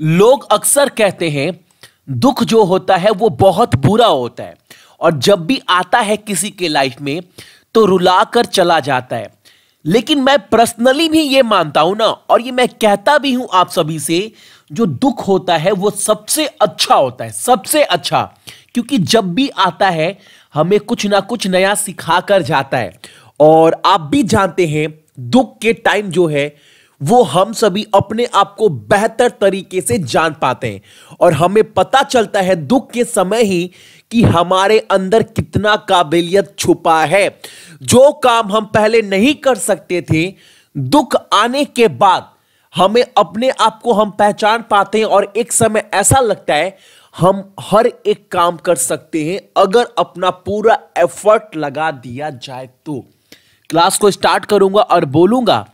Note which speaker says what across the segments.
Speaker 1: लोग अक्सर कहते हैं दुख जो होता है वो बहुत बुरा होता है और जब भी आता है किसी के लाइफ में तो रुला कर चला जाता है लेकिन मैं पर्सनली भी ये मानता हूं ना और ये मैं कहता भी हूं आप सभी से जो दुख होता है वो सबसे अच्छा होता है सबसे अच्छा क्योंकि जब भी आता है हमें कुछ ना कुछ नया सिखा कर जाता है और आप भी जानते हैं दुख के टाइम जो है वो हम सभी अपने आप को बेहतर तरीके से जान पाते हैं और हमें पता चलता है दुख के समय ही कि हमारे अंदर कितना काबिलियत छुपा है जो काम हम पहले नहीं कर सकते थे दुख आने के बाद हमें अपने आप को हम पहचान पाते हैं और एक समय ऐसा लगता है हम हर एक काम कर सकते हैं अगर अपना पूरा एफर्ट लगा दिया जाए तो क्लास को स्टार्ट करूंगा और बोलूंगा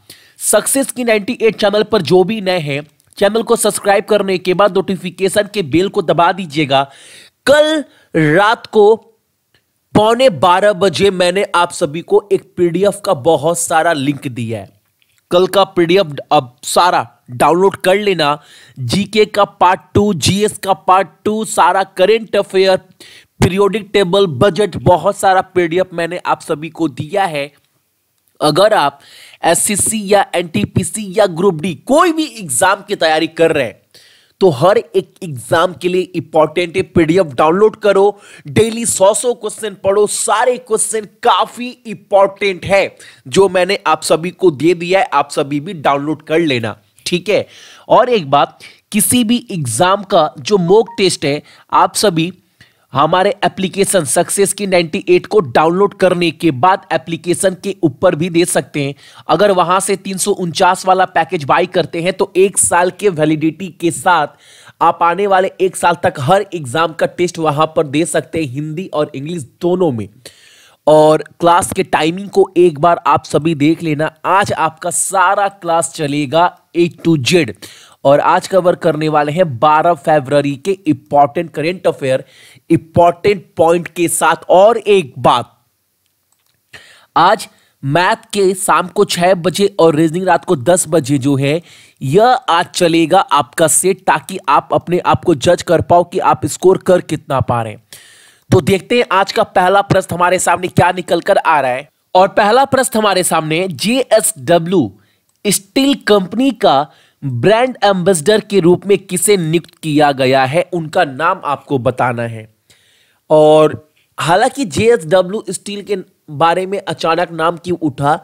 Speaker 1: सक्सेस की 98 चैनल पर जो भी नए हैं चैनल को सब्सक्राइब करने के बाद नोटिफिकेशन के बेल को दबा दीजिएगा कल रात को पौने बारह बजे मैंने आप सभी को एक पीडीएफ का बहुत सारा लिंक दिया है कल का पीडीएफ अब सारा डाउनलोड कर लेना जीके का पार्ट टू जीएस का पार्ट टू सारा current affair periodic table budget बहुत सारा पीडीएफ मैंने आप सभी को दिया है अगर आप एस या एन या ग्रुप डी कोई भी एग्जाम की तैयारी कर रहे हैं तो हर एक एग्जाम के लिए इंपॉर्टेंट पीडीएफ डाउनलोड करो डेली सौ सौ क्वेश्चन पढ़ो सारे क्वेश्चन काफी इंपॉर्टेंट है जो मैंने आप सभी को दे दिया है आप सभी भी डाउनलोड कर लेना ठीक है और एक बात किसी भी एग्जाम का जो मोक टेस्ट है आप सभी हमारे एप्लीकेशन सक्सेस की 98 को डाउनलोड करने के बाद एप्लीकेशन के ऊपर भी दे सकते हैं अगर वहां से तीन वाला पैकेज बाई करते हैं तो एक साल के वैलिडिटी के साथ आप आने वाले एक साल तक हर एग्जाम का टेस्ट वहां पर दे सकते हैं हिंदी और इंग्लिश दोनों में और क्लास के टाइमिंग को एक बार आप सभी देख लेना आज आपका सारा क्लास चलेगा ए टू जेड और आज कवर करने वाले हैं 12 फरवरी के important current affair important point के साथ और एक बात आज मैथ के शाम को छह बजे और रीजनिंग रात को दस बजे जो है यह आज चलेगा आपका सेट ताकि आप अपने आप को जज कर पाओ कि आप स्कोर कर कितना पा रहे हैं तो देखते हैं आज का पहला प्रश्न हमारे सामने क्या निकल कर आ रहा है और पहला प्रश्न हमारे सामने J S W steel company का ब्रांड एम्बेसडर के रूप में किसे नियुक्त किया गया है उनका नाम आपको बताना है और हालांकि जेएसडब्ल्यू स्टील के बारे में अचानक नाम क्यों उठा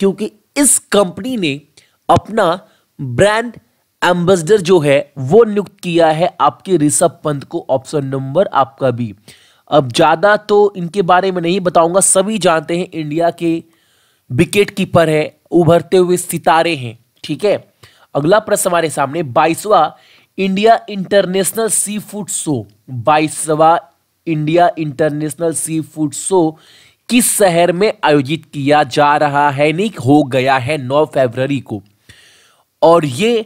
Speaker 1: क्योंकि इस कंपनी ने अपना ब्रांड एम्बेसडर जो है वो नियुक्त किया है आपके ऋषभ पंत को ऑप्शन नंबर आपका भी अब ज़्यादा तो इनके बारे में नहीं बताऊंगा सभी जानते हैं इंडिया के विकेट कीपर है उभरते हुए सितारे हैं ठीक है अगला प्रश्न हमारे सामने बाईसवा India international seafood show बाईसवा India international seafood show किस शहर में आयोजित किया जा रहा है नहीं हो गया है 9 फरवरी को और ये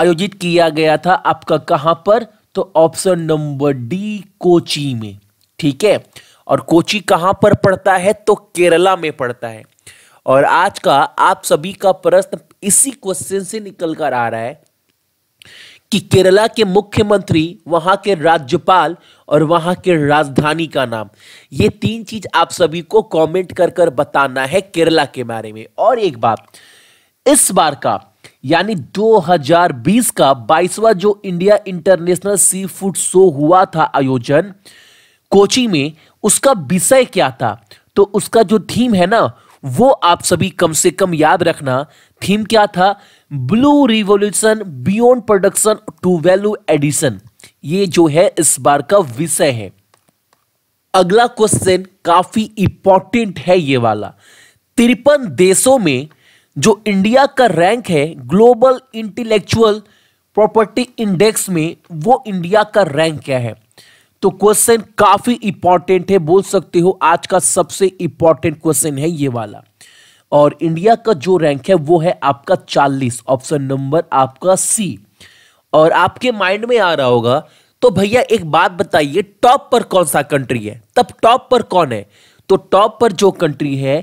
Speaker 1: आयोजित किया गया था आपका कहां पर तो ऑप्शन नंबर डी कोची में ठीक है और कोची कहां पर पड़ता है तो केरला में पड़ता है और आज का आप सभी का प्रश्न इसी क्वेश्चन से निकल कर आ रहा है कि केरला के मुख्यमंत्री वहां के राज्यपाल और वहां के राजधानी का नाम ये तीन चीज आप सभी को कमेंट कर कर बताना है केरला के बारे में और एक बात इस बार का यानी 2020 का 22वां जो India international seafood show हुआ था आयोजन कोची में उसका विषय क्या था तो उसका जो थीम है ना वो आप सभी कम से कम याद रखना थीम क्या था blue revolution beyond production to value addition ये जो है इस बार का विषय है अगला क्वेश्चन काफी इंपॉर्टेंट है ये वाला तिरपन देशों में जो इंडिया का रैंक है ग्लोबल इंटेलेक्चुअल प्रॉपर्टी इंडेक्स में वो इंडिया का रैंक क्या है तो क्वेश्चन काफी इंपॉर्टेंट है बोल सकते हो आज का सबसे इंपॉर्टेंट क्वेश्चन है ये वाला और इंडिया का जो रैंक है वो है आपका 40 ऑप्शन नंबर आपका सी और आपके माइंड में आ रहा होगा तो भैया एक बात बताइए टॉप पर कौन सा कंट्री है तब टॉप पर कौन है तो टॉप पर जो कंट्री है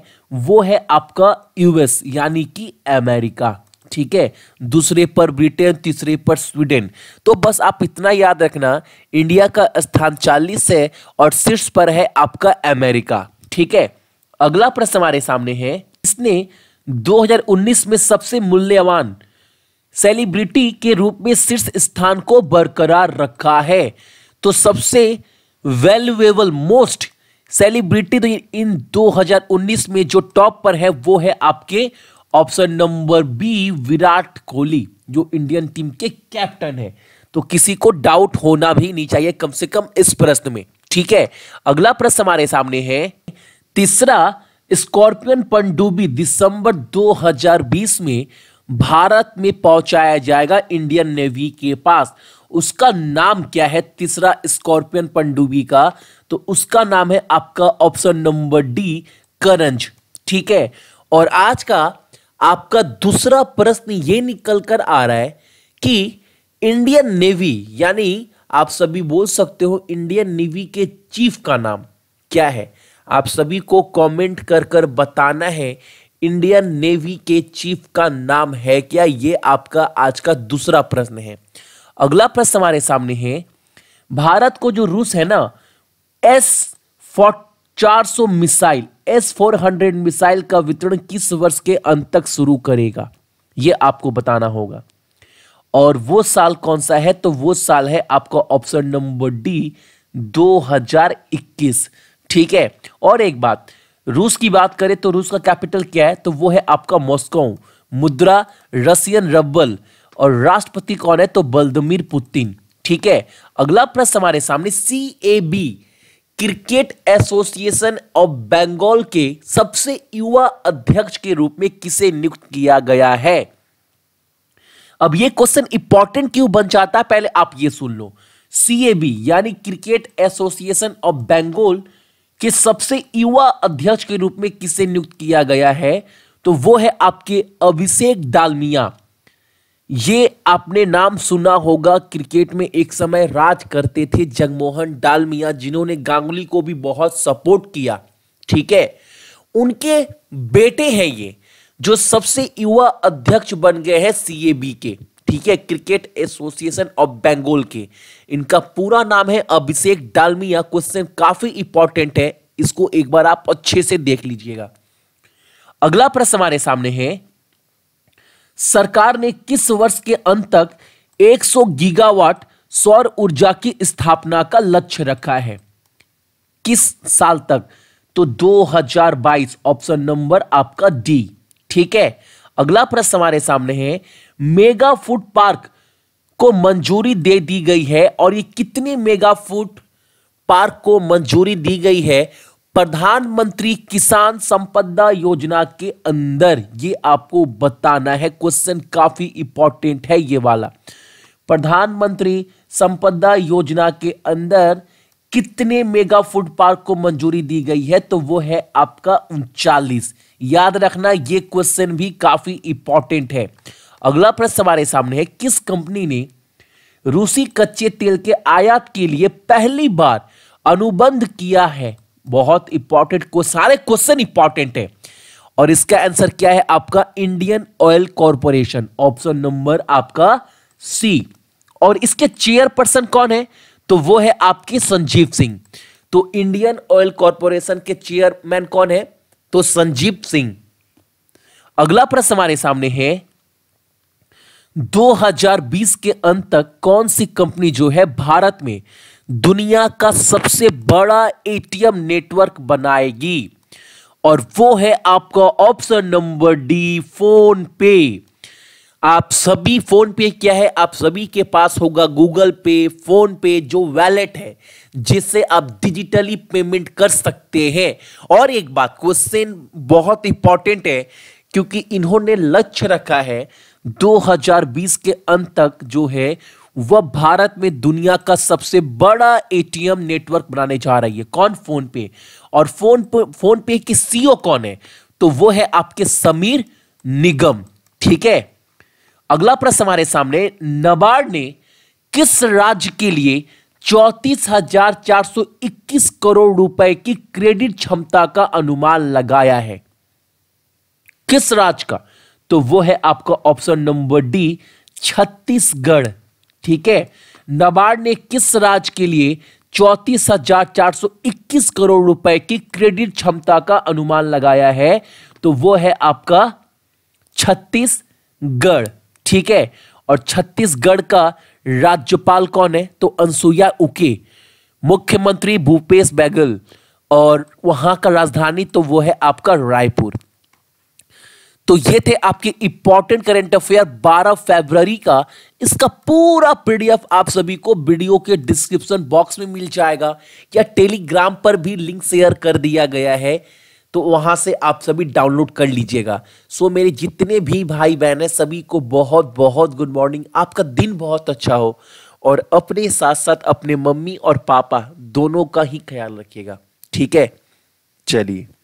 Speaker 1: वो है आपका यूएस यानी कि अमेरिका ठीक है दूसरे पर ब्रिटेन तीसरे पर स्वीडन तो बस आप इतना याद रखना इंडिया का स्थान चालीस है और शीर्ष पर है आपका अमेरिका ठीक है अगला प्रश्न हमारे सामने है इसने 2019 में सबसे मूल्यवान सेलिब्रिटी के रूप में शीर्ष स्थान को बरकरार रखा है तो सबसे वैल्यूएबल मोस्ट सेलिब्रिटी तो इन 2019 में जो टॉप पर है वो है आपके option number B Virat Kohli जो इंडियन टीम के कैप्टन है तो किसी को डाउट होना भी नहीं चाहिए कम से कम इस प्रश्न में ठीक है अगला प्रश्न हमारे सामने है तीसरा स्कॉर्पियन पनडुबी दिसंबर 2020 में भारत में पहुंचाया जाएगा इंडियन नेवी के पास उसका नाम क्या है तीसरा स्कॉर्पियन पंडुबी का तो उसका नाम है आपका ऑप्शन नंबर डी करंज ठीक है और आज का आपका दूसरा प्रश्न ये निकल कर आ रहा है कि इंडियन नेवी यानी आप सभी बोल सकते हो इंडियन नेवी के चीफ का नाम क्या है आप सभी को कमेंट कर कर बताना है इंडियन नेवी के चीफ का नाम है क्या ये आपका आज का दूसरा प्रश्न है अगला प्रश्न हमारे सामने है भारत को जो रूस है ना एस फोर्ट 400 मिसाइल एस 400 मिसाइल का वितरण किस वर्ष के अंत तक शुरू करेगा यह आपको बताना होगा और वो साल कौन सा है तो वो साल है आपका ऑप्शन नंबर डी 2021 ठीक है और एक बात रूस की बात करें तो रूस का कैपिटल क्या है तो वो है आपका मॉस्को मुद्रा रसियन रबल और राष्ट्रपति कौन है तो बल्दमीर पुतिन ठीक है अगला प्रश्न हमारे सामने C A B cricket association of Bengal के सबसे युवा अध्यक्ष के रूप में किसे नियुक्त किया गया है अब ये क्वेश्चन इंपॉर्टेंट क्यों बन जाता है पहले आप ये सुन लो सीएबी यानी क्रिकेट एसोसिएशन ऑफ बंगाल के सबसे युवा अध्यक्ष के रूप में किसे नियुक्त किया गया है तो वो है आपके अभिषेक डालमिया ये आपने नाम सुना होगा क्रिकेट में एक समय राज करते थे जगमोहन डालमिया जिन्होंने गांगुली को भी बहुत सपोर्ट किया ठीक है उनके बेटे हैं ये जो सबसे युवा अध्यक्ष बन गए हैं सीएबी के ठीक है क्रिकेट एसोसिएशन ऑफ बंगाल के इनका पूरा नाम है अभिषेक डालमिया क्वेश्चन काफी इंपॉर्टेंट है इसको एक बार आप अच्छे से देख लीजिएगा अगला प्रश्न हमारे सामने है सरकार ने किस वर्ष के अंत तक 100 गीगावाट सौर ऊर्जा की स्थापना का लक्ष्य रखा है किस साल तक तो 2022 ऑप्शन नंबर आपका डी ठीक है अगला प्रश्न हमारे सामने है मेगा फूड पार्क को मंजूरी दे दी गई है और ये कितने मेगा फूड पार्क को मंजूरी दी गई है प्रधानमंत्री किसान संपदा योजना के अंदर ये आपको बताना है क्वेश्चन काफी इंपॉर्टेंट है ये वाला प्रधानमंत्री संपदा योजना के अंदर कितने मेगा फूड पार्क को मंजूरी दी गई है तो वो है आपका उनचालीस याद रखना ये क्वेश्चन भी काफी इंपॉर्टेंट है अगला प्रश्न हमारे सामने है किस कंपनी ने रूसी कच्चे तेल के आयात के लिए पहली बार अनुबंध किया है बहुत इंपॉर्टेंट को सारे क्वेश्चन इंपॉर्टेंट है और इसका आंसर क्या है आपका Indian Oil Corporation option number आपका सी और इसके चेयरपर्सन कौन है तो वो है आपके संजीव सिंह तो इंडियन ऑयल कॉरपोरेशन के चेयरमैन कौन है तो संजीव सिंह अगला प्रश्न हमारे सामने है 2020 के अंत तक कौन सी कंपनी जो है भारत में दुनिया का सबसे बड़ा एटीएम नेटवर्क बनाएगी और वो है आपका ऑप्शन नंबर डी फोन पे आप सभी फोन पे क्या है आप सभी के पास होगा गूगल पे फोन पे जो वैलेट है जिससे आप डिजिटली पेमेंट कर सकते हैं और एक बात क्वेश्चन बहुत इंपॉर्टेंट है क्योंकि इन्होंने लक्ष्य रखा है 2020 के अंत तक जो है वह भारत में दुनिया का सबसे बड़ा एटीएम नेटवर्क बनाने जा रही है कौन फोन पे और फोन पे फोन पे की सीईओ कौन है तो वो है आपके समीर निगम ठीक है अगला प्रश्न हमारे सामने नबार्ड ने किस राज्य के लिए चौतीस हजार चार सौ इक्कीस करोड़ रुपए की क्रेडिट क्षमता का अनुमान लगाया है किस राज्य का तो वो है आपका ऑप्शन नंबर डी छत्तीसगढ़ ठीक है नबार्ड ने किस राज्य के लिए चौतीस हजार चार सौ इक्कीस करोड़ रुपए की क्रेडिट क्षमता का अनुमान लगाया है तो वो है आपका छत्तीसगढ़ ठीक है और छत्तीसगढ़ का राज्यपाल कौन है तो अनसुईया उके मुख्यमंत्री भूपेश बैगल और वहां का राजधानी तो वो है आपका रायपुर तो ये थे आपके इंपॉर्टेंट करंट अफेयर 12 फरवरी का इसका पूरा पीडीएफ आप सभी को वीडियो के डिस्क्रिप्शन बॉक्स में मिल जाएगा या टेलीग्राम पर भी लिंक शेयर कर दिया गया है तो वहां से आप सभी डाउनलोड कर लीजिएगा सो so, मेरे जितने भी भाई बहन हैं सभी को बहुत बहुत गुड मॉर्निंग आपका दिन बहुत अच्छा हो और अपने साथ साथ अपने मम्मी और पापा दोनों का ही ख्याल रखिएगा ठीक है चलिए